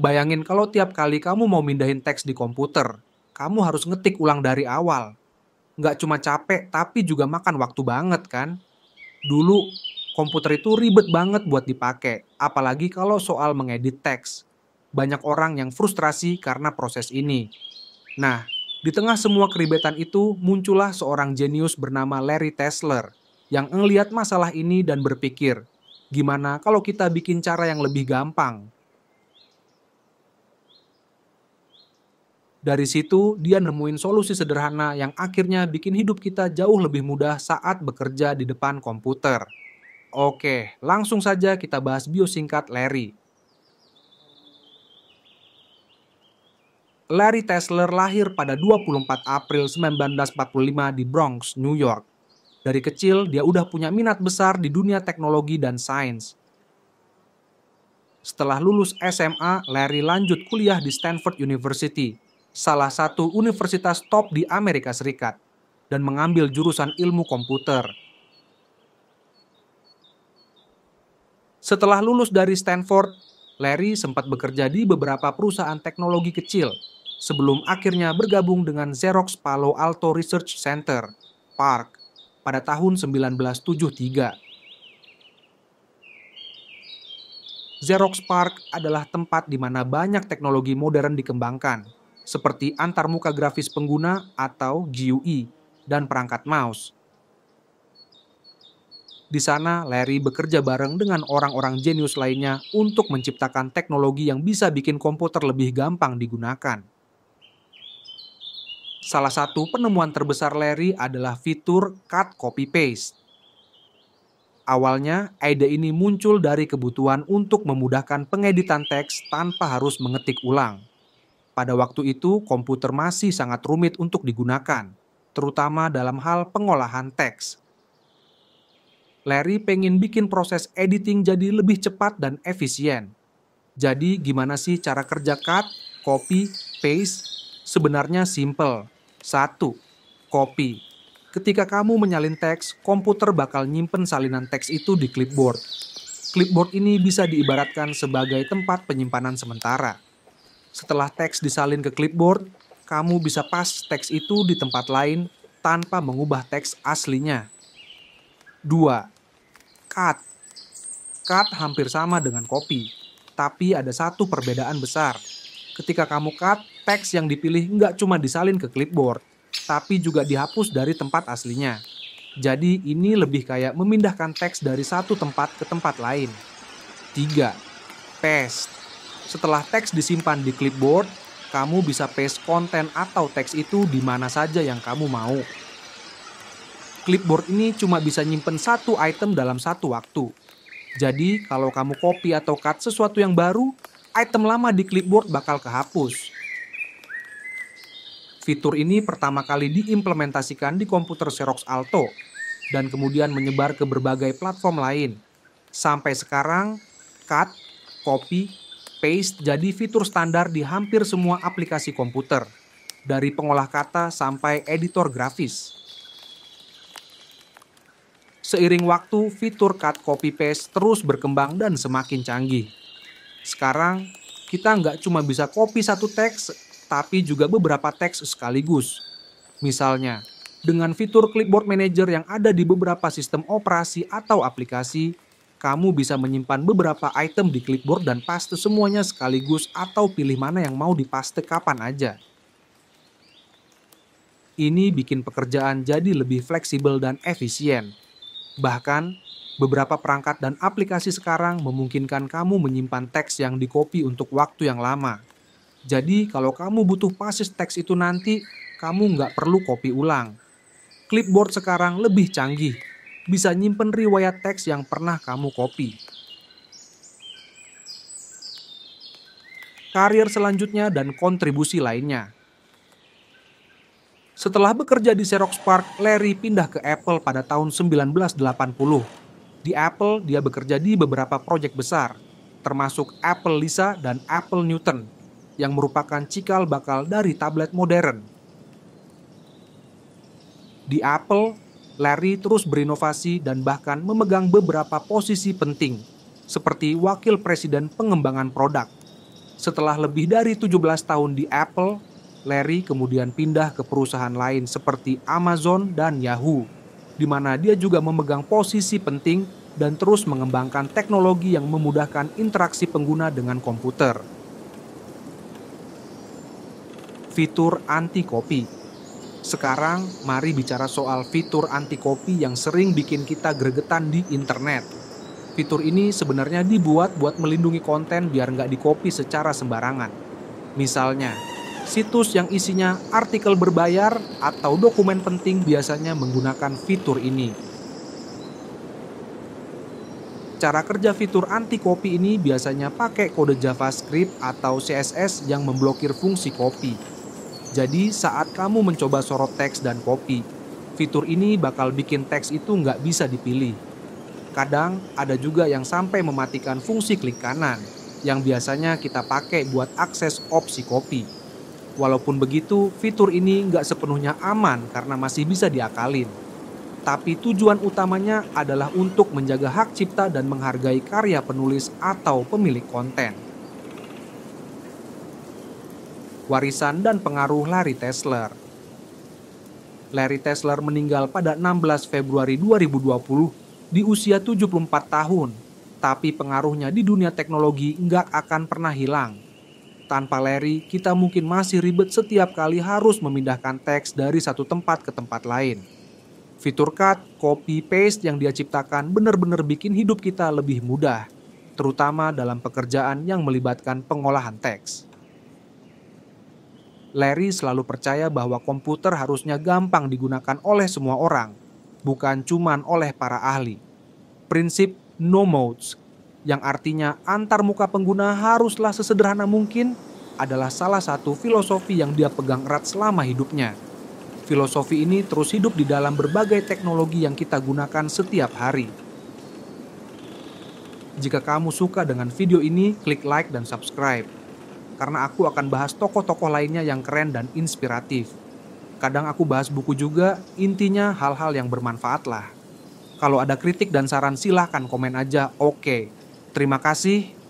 Bayangin kalau tiap kali kamu mau mindahin teks di komputer, kamu harus ngetik ulang dari awal. Nggak cuma capek, tapi juga makan waktu banget kan? Dulu, komputer itu ribet banget buat dipakai, apalagi kalau soal mengedit teks. Banyak orang yang frustrasi karena proses ini. Nah, di tengah semua keribetan itu, muncullah seorang jenius bernama Larry Tesler yang ngeliat masalah ini dan berpikir, gimana kalau kita bikin cara yang lebih gampang Dari situ, dia nemuin solusi sederhana yang akhirnya bikin hidup kita jauh lebih mudah saat bekerja di depan komputer. Oke, langsung saja kita bahas bio singkat Larry. Larry Tesler lahir pada 24 April 1945 di Bronx, New York. Dari kecil, dia udah punya minat besar di dunia teknologi dan sains. Setelah lulus SMA, Larry lanjut kuliah di Stanford University, salah satu universitas top di Amerika Serikat, dan mengambil jurusan ilmu komputer. Setelah lulus dari Stanford, Larry sempat bekerja di beberapa perusahaan teknologi kecil sebelum akhirnya bergabung dengan Xerox Palo Alto Research Center, PARC, pada tahun 1973. Xerox Park adalah tempat di mana banyak teknologi modern dikembangkan, seperti antarmuka grafis pengguna atau GUI dan perangkat mouse. Di sana, Larry bekerja bareng dengan orang-orang jenius lainnya untuk menciptakan teknologi yang bisa bikin komputer lebih gampang digunakan. Salah satu penemuan terbesar Larry adalah fitur cut copy paste. Awalnya, ide ini muncul dari kebutuhan untuk memudahkan pengeditan teks tanpa harus mengetik ulang. Pada waktu itu, komputer masih sangat rumit untuk digunakan, terutama dalam hal pengolahan teks. Larry pengen bikin proses editing jadi lebih cepat dan efisien. Jadi gimana sih cara kerja cut, copy, paste? Sebenarnya simple. Satu, Copy. Ketika kamu menyalin teks, komputer bakal nyimpen salinan teks itu di clipboard. Clipboard ini bisa diibaratkan sebagai tempat penyimpanan sementara. Setelah teks disalin ke clipboard, kamu bisa pas teks itu di tempat lain tanpa mengubah teks aslinya. 2. Cut Cut hampir sama dengan copy, tapi ada satu perbedaan besar. Ketika kamu cut, teks yang dipilih nggak cuma disalin ke clipboard, tapi juga dihapus dari tempat aslinya. Jadi ini lebih kayak memindahkan teks dari satu tempat ke tempat lain. 3. Paste setelah teks disimpan di clipboard, kamu bisa paste konten atau teks itu di mana saja yang kamu mau. Clipboard ini cuma bisa nyimpen satu item dalam satu waktu. Jadi, kalau kamu copy atau cut sesuatu yang baru, item lama di clipboard bakal kehapus. Fitur ini pertama kali diimplementasikan di komputer Xerox Alto dan kemudian menyebar ke berbagai platform lain. Sampai sekarang, cut, copy, Paste jadi fitur standar di hampir semua aplikasi komputer, dari pengolah kata sampai editor grafis. Seiring waktu, fitur cut copy paste terus berkembang dan semakin canggih. Sekarang, kita nggak cuma bisa copy satu teks, tapi juga beberapa teks sekaligus. Misalnya, dengan fitur clipboard manager yang ada di beberapa sistem operasi atau aplikasi, kamu bisa menyimpan beberapa item di clipboard dan paste semuanya sekaligus atau pilih mana yang mau dipaste kapan aja. Ini bikin pekerjaan jadi lebih fleksibel dan efisien. Bahkan, beberapa perangkat dan aplikasi sekarang memungkinkan kamu menyimpan teks yang dikopi untuk waktu yang lama. Jadi, kalau kamu butuh pasis teks itu nanti, kamu nggak perlu kopi ulang. Clipboard sekarang lebih canggih bisa nyimpen riwayat teks yang pernah kamu copy. Karir selanjutnya dan kontribusi lainnya. Setelah bekerja di Xerox Park, Larry pindah ke Apple pada tahun 1980. Di Apple, dia bekerja di beberapa proyek besar, termasuk Apple Lisa dan Apple Newton, yang merupakan cikal bakal dari tablet modern. Di Apple, Larry terus berinovasi dan bahkan memegang beberapa posisi penting, seperti wakil presiden pengembangan produk. Setelah lebih dari 17 tahun di Apple, Larry kemudian pindah ke perusahaan lain seperti Amazon dan Yahoo, di mana dia juga memegang posisi penting dan terus mengembangkan teknologi yang memudahkan interaksi pengguna dengan komputer. Fitur anti-copy sekarang mari bicara soal fitur anti kopi yang sering bikin kita gregetan di internet. Fitur ini sebenarnya dibuat buat melindungi konten biar nggak di dikopi secara sembarangan. Misalnya, situs yang isinya artikel berbayar atau dokumen penting biasanya menggunakan fitur ini. Cara kerja fitur anti kopi ini biasanya pakai kode JavaScript atau CSS yang memblokir fungsi kopi. Jadi saat kamu mencoba sorot teks dan copy, fitur ini bakal bikin teks itu nggak bisa dipilih. Kadang ada juga yang sampai mematikan fungsi klik kanan yang biasanya kita pakai buat akses opsi copy. Walaupun begitu, fitur ini nggak sepenuhnya aman karena masih bisa diakalin. Tapi tujuan utamanya adalah untuk menjaga hak cipta dan menghargai karya penulis atau pemilik konten warisan dan pengaruh Larry Tesler. Larry Tesler meninggal pada 16 Februari 2020 di usia 74 tahun, tapi pengaruhnya di dunia teknologi nggak akan pernah hilang. Tanpa Larry, kita mungkin masih ribet setiap kali harus memindahkan teks dari satu tempat ke tempat lain. Fitur cut, copy, paste yang dia ciptakan benar-benar bikin hidup kita lebih mudah, terutama dalam pekerjaan yang melibatkan pengolahan teks. Larry selalu percaya bahwa komputer harusnya gampang digunakan oleh semua orang, bukan cuman oleh para ahli. Prinsip no modes, yang artinya antar muka pengguna haruslah sesederhana mungkin, adalah salah satu filosofi yang dia pegang erat selama hidupnya. Filosofi ini terus hidup di dalam berbagai teknologi yang kita gunakan setiap hari. Jika kamu suka dengan video ini, klik like dan subscribe karena aku akan bahas tokoh-tokoh lainnya yang keren dan inspiratif. Kadang aku bahas buku juga, intinya hal-hal yang bermanfaat lah. Kalau ada kritik dan saran silahkan komen aja, oke. Terima kasih,